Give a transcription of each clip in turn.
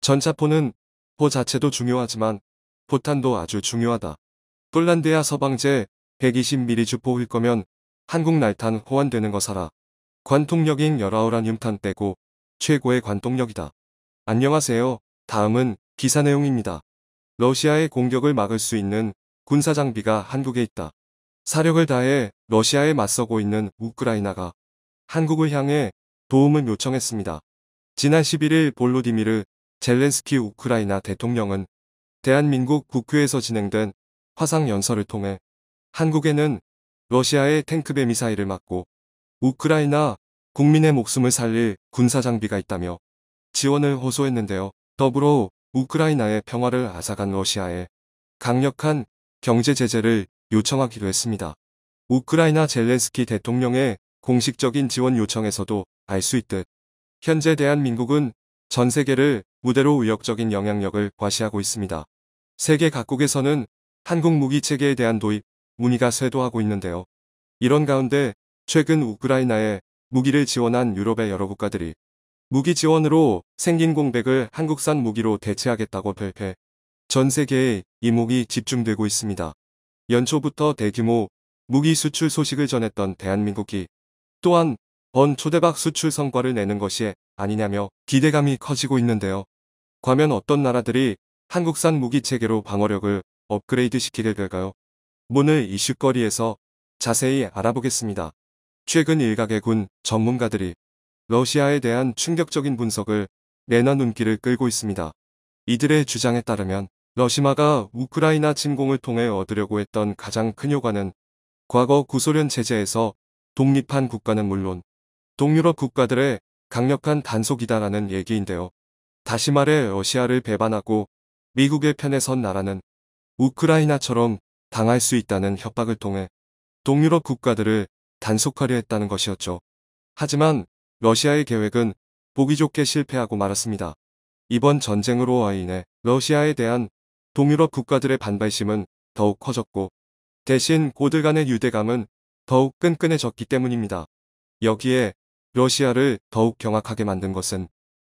전차포는 포 자체도 중요하지만 포탄도 아주 중요하다. 폴란드야 서방제 120mm 주포일 거면 한국 날탄 호환되는 거 사라. 관통력인 19우라늄탄 빼고 최고의 관통력이다. 안녕하세요. 다음은 기사 내용입니다. 러시아의 공격을 막을 수 있는 군사 장비가 한국에 있다. 사력을 다해 러시아에 맞서고 있는 우크라이나가 한국을 향해 도움을 요청했습니다. 지난 11일 볼로디미르 젤렌스키 우크라이나 대통령은 대한민국 국회에서 진행된 화상 연설을 통해 한국에는 러시아의 탱크배 미사일을 막고 우크라이나 국민의 목숨을 살릴 군사장비가 있다며 지원을 호소했는데요. 더불어 우크라이나의 평화를 앗아간 러시아에 강력한 경제 제재를 요청하기로 했습니다. 우크라이나 젤렌스키 대통령의 공식적인 지원 요청에서도 알수 있듯 현재 대한민국은 전 세계를 무대로 의욕적인 영향력을 과시하고 있습니다. 세계 각국에서는 한국 무기체계에 대한 도입, 문의가 쇄도하고 있는데요. 이런 가운데 최근 우크라이나에 무기를 지원한 유럽의 여러 국가들이 무기 지원으로 생긴 공백을 한국산 무기로 대체하겠다고 발표. 전 세계에 이목이 집중되고 있습니다. 연초부터 대규모 무기 수출 소식을 전했던 대한민국이 또한 번 초대박 수출 성과를 내는 것이 아니냐며 기대감이 커지고 있는데요. 과면 어떤 나라들이 한국산 무기체계로 방어력을 업그레이드 시키게 될까요? 오늘 이슈거리에서 자세히 알아보겠습니다. 최근 일각의 군 전문가들이 러시아에 대한 충격적인 분석을 내나 눈길을 끌고 있습니다. 이들의 주장에 따르면 러시마가 우크라이나 침공을 통해 얻으려고 했던 가장 큰 효과는 과거 구소련 제재에서 독립한 국가는 물론 동유럽 국가들의 강력한 단속이다라는 얘기인데요. 다시 말해 러시아를 배반하고 미국의 편에 선 나라는 우크라이나처럼 당할 수 있다는 협박을 통해 동유럽 국가들을 단속하려 했다는 것이었죠. 하지만 러시아의 계획은 보기 좋게 실패하고 말았습니다. 이번 전쟁으로 와 인해 러시아에 대한 동유럽 국가들의 반발심은 더욱 커졌고 대신 고들 간의 유대감은 더욱 끈끈해졌기 때문입니다. 여기에 러시아를 더욱 경악하게 만든 것은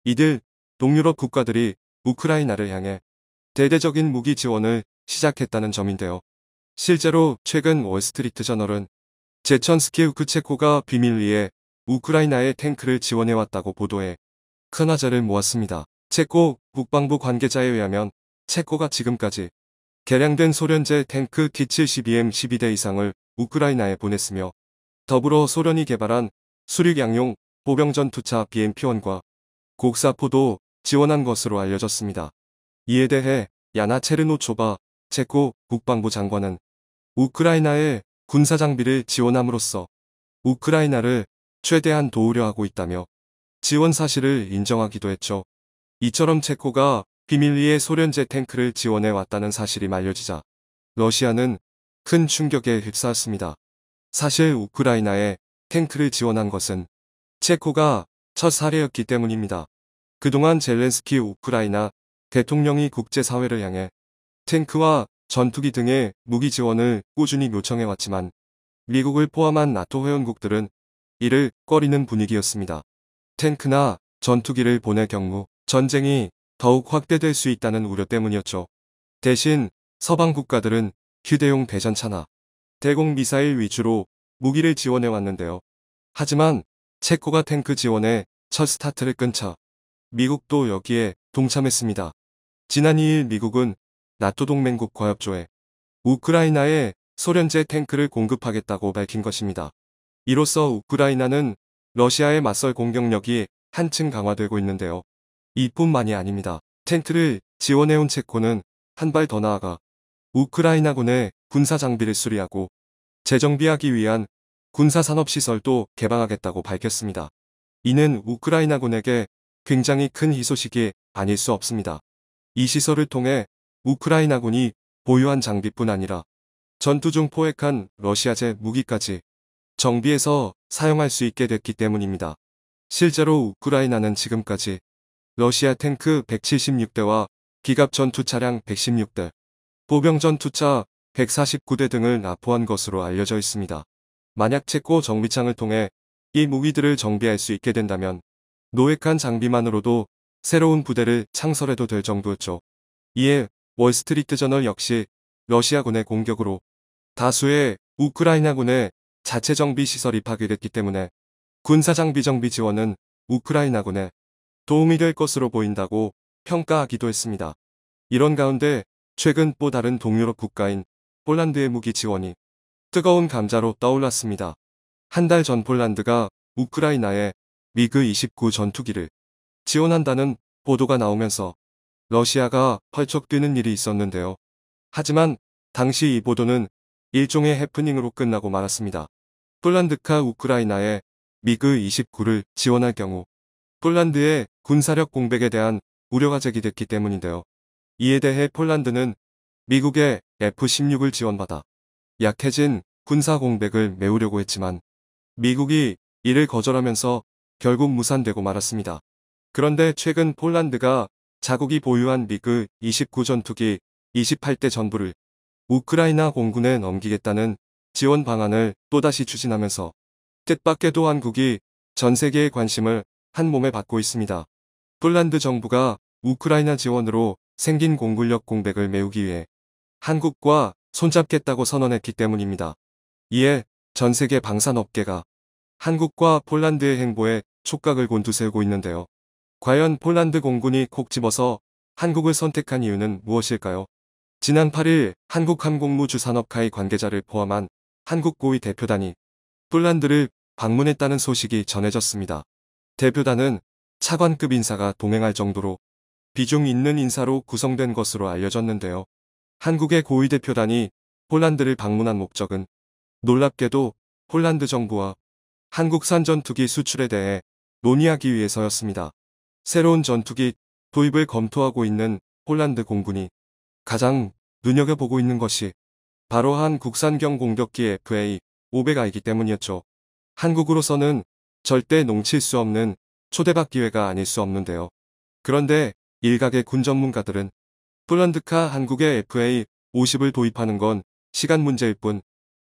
이들 동유럽 국가들이 우크라이나를 향해 대대적인 무기 지원을 시작했다는 점인데요. 실제로 최근 월스트리트 저널은 제천스키 우크체코가 비밀리에 우크라이나의 탱크를 지원해왔다고 보도해 큰 화제를 모았습니다. 체코 국방부 관계자에 의하면 체코가 지금까지 개량된 소련제 탱크 T-72M 12대 이상을 우크라이나에 보냈으며 더불어 소련이 개발한 수륙 양용, 보병전 투차 BMP-1과 곡사포도 지원한 것으로 알려졌습니다. 이에 대해 야나 체르노초바 체코 국방부 장관은 우크라이나에 군사 장비를 지원함으로써 우크라이나를 최대한 도우려 하고 있다며 지원 사실을 인정하기도 했죠. 이처럼 체코가 비밀리에 소련제 탱크를 지원해 왔다는 사실이 알려지자 러시아는 큰 충격에 휩싸였습니다. 사실 우크라이나에 탱크를 지원한 것은 체코가 첫 사례였기 때문입니다. 그동안 젤렌스키 우크라이나 대통령이 국제사회를 향해 탱크와 전투기 등의 무기 지원을 꾸준히 요청해왔지만 미국을 포함한 나토 회원국들은 이를 꺼리는 분위기였습니다. 탱크나 전투기를 보낼 경우 전쟁이 더욱 확대될 수 있다는 우려 때문이었죠. 대신 서방 국가들은 휴대용 대전차나 대공 미사일 위주로 무기를 지원해 왔는데요. 하지만 체코가 탱크 지원에 첫 스타트를 끊자 미국도 여기에 동참했습니다. 지난 2일 미국은 나토 동맹국 과협조에 우크라이나에 소련제 탱크를 공급하겠다고 밝힌 것입니다. 이로써 우크라이나는 러시아의 맞설 공격력이 한층 강화되고 있는데요. 이뿐만이 아닙니다. 탱크를 지원해온 체코는 한 발 더 나아가 우크라이나군의 군사 장비를 수리하고 재정비하기 위한 군사산업시설도 개방하겠다고 밝혔습니다. 이는 우크라이나군에게 굉장히 큰 희소식이 아닐 수 없습니다. 이 시설을 통해 우크라이나군이 보유한 장비뿐 아니라 전투 중 포획한 러시아제 무기까지 정비해서 사용할 수 있게 됐기 때문입니다. 실제로 우크라이나는 지금까지 러시아 탱크 176대와 기갑 전투차량 116대, 보병 전투차 149대 등을 납포한 것으로 알려져 있습니다. 만약 체코 정비창을 통해 이 무기들을 정비할 수 있게 된다면 노획한 장비만으로도 새로운 부대를 창설해도 될 정도였죠. 이에 월스트리트 저널 역시 러시아군의 공격으로 다수의 우크라이나군의 자체 정비 시설이 파괴됐기 때문에 군사 장비 정비 지원은 우크라이나군에 도움이 될 것으로 보인다고 평가하기도 했습니다. 이런 가운데 최근 또 다른 동유럽 국가인 폴란드의 무기 지원이 뜨거운 감자로 떠올랐습니다. 한 달 전 폴란드가 우크라이나에 미그 29 전투기를 지원한다는 보도가 나오면서 러시아가 펄쩍 뛰는 일이 있었는데요. 하지만 당시 이 보도는 일종의 해프닝으로 끝나고 말았습니다. 폴란드카 우크라이나에 미그 29를 지원할 경우 폴란드의 군사력 공백에 대한 우려가 제기됐기 때문인데요. 이에 대해 폴란드는 미국의 F-16을 지원받아 약해진 군사 공백을 메우려고 했지만 미국이 이를 거절하면서 결국 무산되고 말았습니다. 그런데 최근 폴란드가 자국이 보유한 미그 29 전투기 28대 전부를 우크라이나 공군에 넘기겠다는 지원 방안을 또다시 추진하면서 뜻밖에도 한국이 전 세계의 관심을 한 몸에 받고 있습니다. 폴란드 정부가 우크라이나 지원으로 생긴 공군력 공백을 메우기 위해 한국과 손잡겠다고 선언했기 때문입니다. 이에 전 세계 방산업계가 한국과 폴란드의 행보에 촉각을 곤두세우고 있는데요. 과연 폴란드 공군이 콕 집어서 한국을 선택한 이유는 무엇일까요? 지난 8일 한국항공무 주산업카이 관계자를 포함한 한국 고위 대표단이 폴란드를 방문했다는 소식이 전해졌습니다. 대표단은 차관급 인사가 동행할 정도로 비중 있는 인사로 구성된 것으로 알려졌는데요. 한국의 고위 대표단이 폴란드를 방문한 목적은 놀랍게도 폴란드 정부와 한국산 전투기 수출에 대해 논의하기 위해서였습니다. 새로운 전투기 도입을 검토하고 있는 폴란드 공군이 가장 눈여겨보고 있는 것이 바로 한 국산경 공격기 FA-500I이기 때문이었죠. 한국으로서는 절대 농칠 수 없는 초대박 기회가 아닐 수 없는데요. 그런데 일각의 군 전문가들은 폴란드카 한국의 FA 50을 도입하는 건 시간 문제일 뿐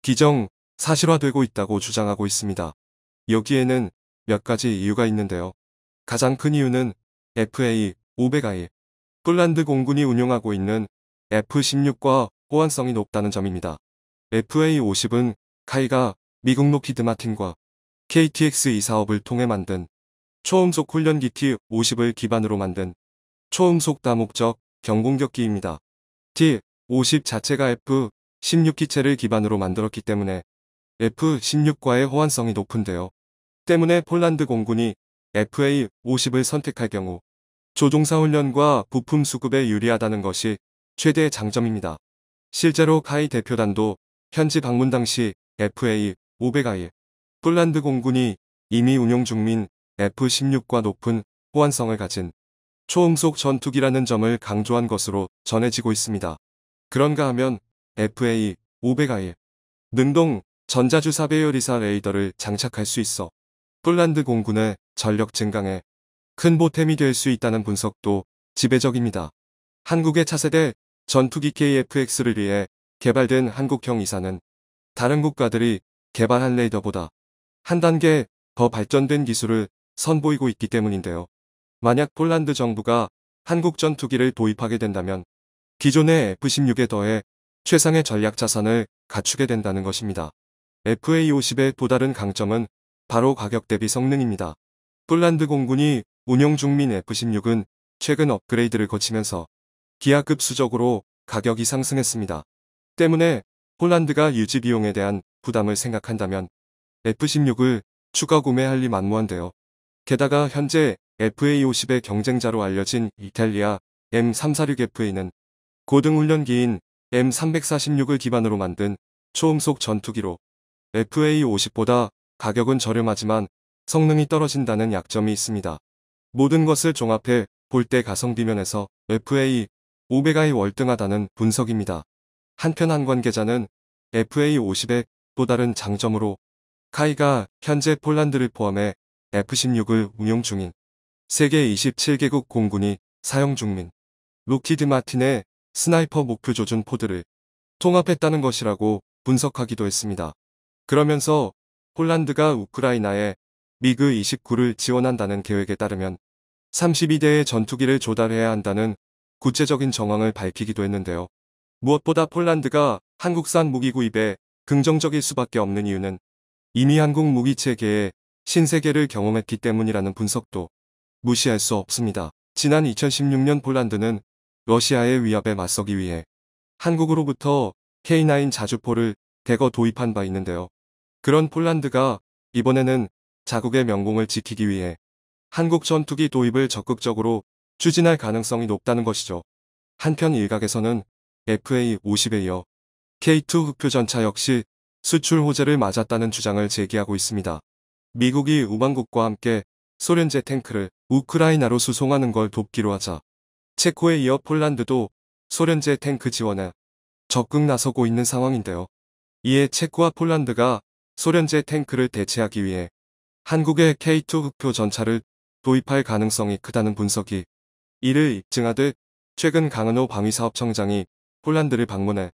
기정 사실화되고 있다고 주장하고 있습니다. 여기에는 몇 가지 이유가 있는데요. 가장 큰 이유는 FA 500i 폴란드 공군이 운용하고 있는 F-16과 호환성이 높다는 점입니다. FA-50은 카이가 미국 로키드 마틴과 k t x 이 사업을 통해 만든 초음속 훈련기 T-50을 기반으로 만든 초음속 다목적 경공격기입니다. T-50 자체가 F-16 기체를 기반으로 만들었기 때문에 F-16과의 호환성이 높은데요. 때문에 폴란드 공군이 FA-50을 선택할 경우 조종사 훈련과 부품 수급에 유리하다는 것이 최대의 장점입니다. 실제로 카이 대표단도 현지 방문 당시 FA-500I 폴란드 공군이 이미 운용 중민 F-16과 높은 호환성을 가진 초음속 전투기라는 점을 강조한 것으로 전해지고 있습니다. 그런가 하면 FA 500I 능동 전자주사 배열이사 레이더를 장착할 수 있어 폴란드 공군의 전력 증강에 큰 보탬이 될 수 있다는 분석도 지배적입니다. 한국의 차세대 전투기 KFX를 위해 개발된 한국형 이사는 다른 국가들이 개발한 레이더보다 한 단계 더 발전된 기술을 선보이고 있기 때문인데요. 만약 폴란드 정부가 한국 전투기를 도입하게 된다면 기존의 F-16에 더해 최상의 전략 자산을 갖추게 된다는 것입니다. FA-50의 또 다른 강점은 바로 가격 대비 성능입니다. 폴란드 공군이 운영 중민 F-16은 최근 업그레이드를 거치면서 기하급 수적으로 가격이 상승했습니다. 때문에 폴란드가 유지 비용에 대한 부담을 생각한다면 F-16을 추가 구매할 리 만무한데요. 게다가 현재 FA50의 경쟁자로 알려진 이탈리아 M346F는 a 고등훈련기인 M346을 기반으로 만든 초음속 전투기로 FA50보다 가격은 저렴하지만 성능이 떨어진다는 약점이 있습니다. 모든 것을 종합해 볼 때 가성비면에서 FA500i 월등하다는 분석입니다. 한편 한 관계자는 FA50의 또 다른 장점으로 카이가 현재 폴란드를 포함해 F-16을 운용 중인 세계 27개국 공군이 사용 중민 루키드 마틴의 스나이퍼 목표 조준 포드를 통합했다는 것이라고 분석하기도 했습니다. 그러면서 폴란드가 우크라이나에 미그 29를 지원한다는 계획에 따르면 32대의 전투기를 조달해야 한다는 구체적인 정황을 밝히기도 했는데요. 무엇보다 폴란드가 한국산 무기 구입에 긍정적일 수밖에 없는 이유는 이미 한국 무기 체계의 신세계를 경험했기 때문이라는 분석도 무시할 수 없습니다. 지난 2016년 폴란드는 러시아의 위협에 맞서기 위해 한국으로부터 K9 자주포를 대거 도입한 바 있는데요. 그런 폴란드가 이번에는 자국의 명공을 지키기 위해 한국 전투기 도입을 적극적으로 추진할 가능성이 높다는 것이죠. 한편 일각에서는 FA-50에 이어 K2 흑표전차 역시 수출 호재를 맞았다는 주장을 제기하고 있습니다. 미국이 우방국과 함께 소련제 탱크를 우크라이나로 수송하는 걸 돕기로 하자 체코에 이어 폴란드도 소련제 탱크 지원에 적극 나서고 있는 상황인데요. 이에 체코와 폴란드가 소련제 탱크를 대체하기 위해 한국의 K2 흑표 전차를 도입할 가능성이 크다는 분석이 이를 입증하듯 최근 강은호 방위사업청장이 폴란드를 방문해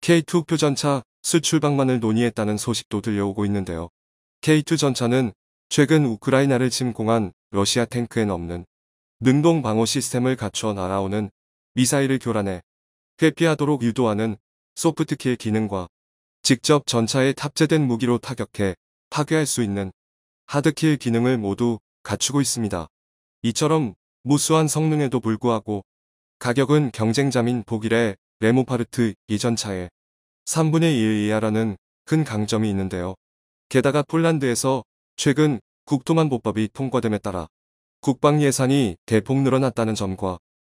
K2 흑표 전차 수출 방만을 논의했다는 소식도 들려오고 있는데요. K2 전차는 최근 우크라이나를 침공한 러시아 탱크엔 없는 능동 방어 시스템을 갖춰 날아오는 미사일을 교란해 회피하도록 유도하는 소프트킬 기능과 직접 전차에 탑재된 무기로 타격해 파괴할 수 있는 하드킬 기능을 모두 갖추고 있습니다. 이처럼 무수한 성능에도 불구하고 가격은 경쟁자민 독일의 레모파르트 이전차에 3분의 1 이하라는 큰 강점이 있는데요. 게다가 폴란드에서 최근 국토만보법이 통과됨에 따라 국방 예산이 대폭 늘어났다는 점과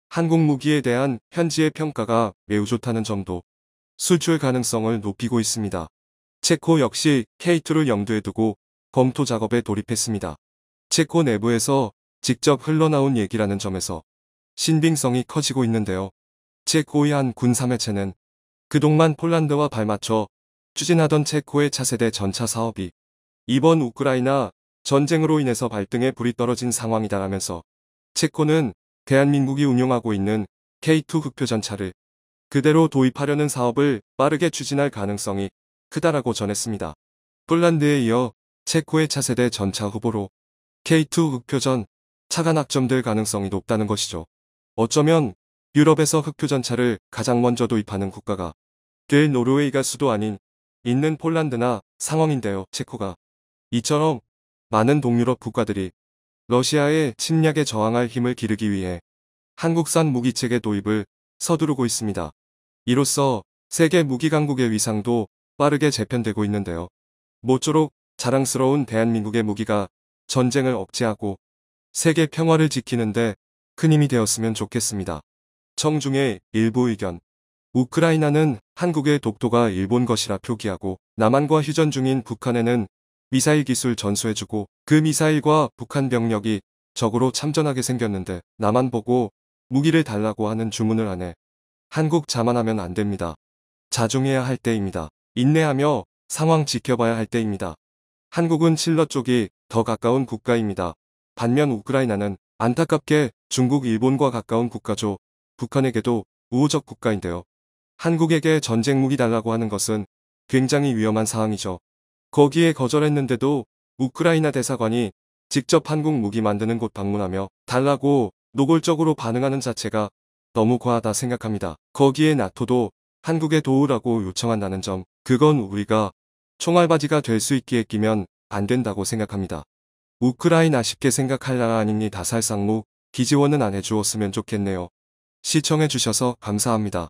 한국 무기에 대한 현지의 평가가 매우 좋다는 점도 수출 가능성을 높이고 있습니다. 체코 역시 K2를 염두에 두고 검토 작업에 돌입했습니다. 체코 내부에서 직접 흘러나온 얘기라는 점에서 신빙성이 커지고 있는데요. 체코의 한 군사매체는 그동안 폴란드와 발맞춰 추진하던 체코의 차세대 전차 사업이 이번 우크라이나 전쟁으로 인해서 발등에 불이 떨어진 상황이다라면서 체코는 대한민국이 운용하고 있는 K2 흑표전차를 그대로 도입하려는 사업을 빠르게 추진할 가능성이 크다라고 전했습니다. 폴란드에 이어 체코의 차세대 전차 후보로 K2 흑표전 차가 낙점될 가능성이 높다는 것이죠. 어쩌면 유럽에서 흑표전차를 가장 먼저 도입하는 국가가 될 노르웨이가 수도 아닌 있는 폴란드나 상황인데요. 체코가 이처럼 많은 동유럽 국가들이 러시아의 침략에 저항할 힘을 기르기 위해 한국산 무기체계 도입을 서두르고 있습니다. 이로써 세계 무기강국의 위상도 빠르게 재편되고 있는데요. 모쪼록 자랑스러운 대한민국의 무기가 전쟁을 억제하고 세계 평화를 지키는데 큰 힘이 되었으면 좋겠습니다. 청중의 일부 의견 우크라이나는 한국의 독도가 일본 것이라 표기하고 남한과 휴전 중인 북한에는 미사일 기술 전수해주고 그 미사일과 북한 병력이 적으로 참전하게 생겼는데 나만 보고 무기를 달라고 하는 주문을 안 해. 한국 자만하면 안 됩니다. 자중해야 할 때입니다. 인내하며 상황 지켜봐야 할 때입니다. 한국은 칠러 쪽이 더 가까운 국가입니다. 반면 우크라이나는 안타깝게 중국, 일본과 가까운 국가죠. 북한에게도 우호적 국가인데요. 한국에게 전쟁 무기 달라고 하는 것은 굉장히 위험한 사항이죠. 거기에 거절했는데도 우크라이나 대사관이 직접 한국 무기 만드는 곳 방문하며 달라고 노골적으로 반응하는 자체가 너무 과하다 생각합니다. 거기에 나토도 한국에 도우라고 요청한다는 점, 그건 우리가 총알바지가 될 수 있기에 끼면 안 된다고 생각합니다. 우크라이나 쉽게 생각할 나라 아니니 다살상무 기지원은 안 해주었으면 좋겠네요. 시청해주셔서 감사합니다.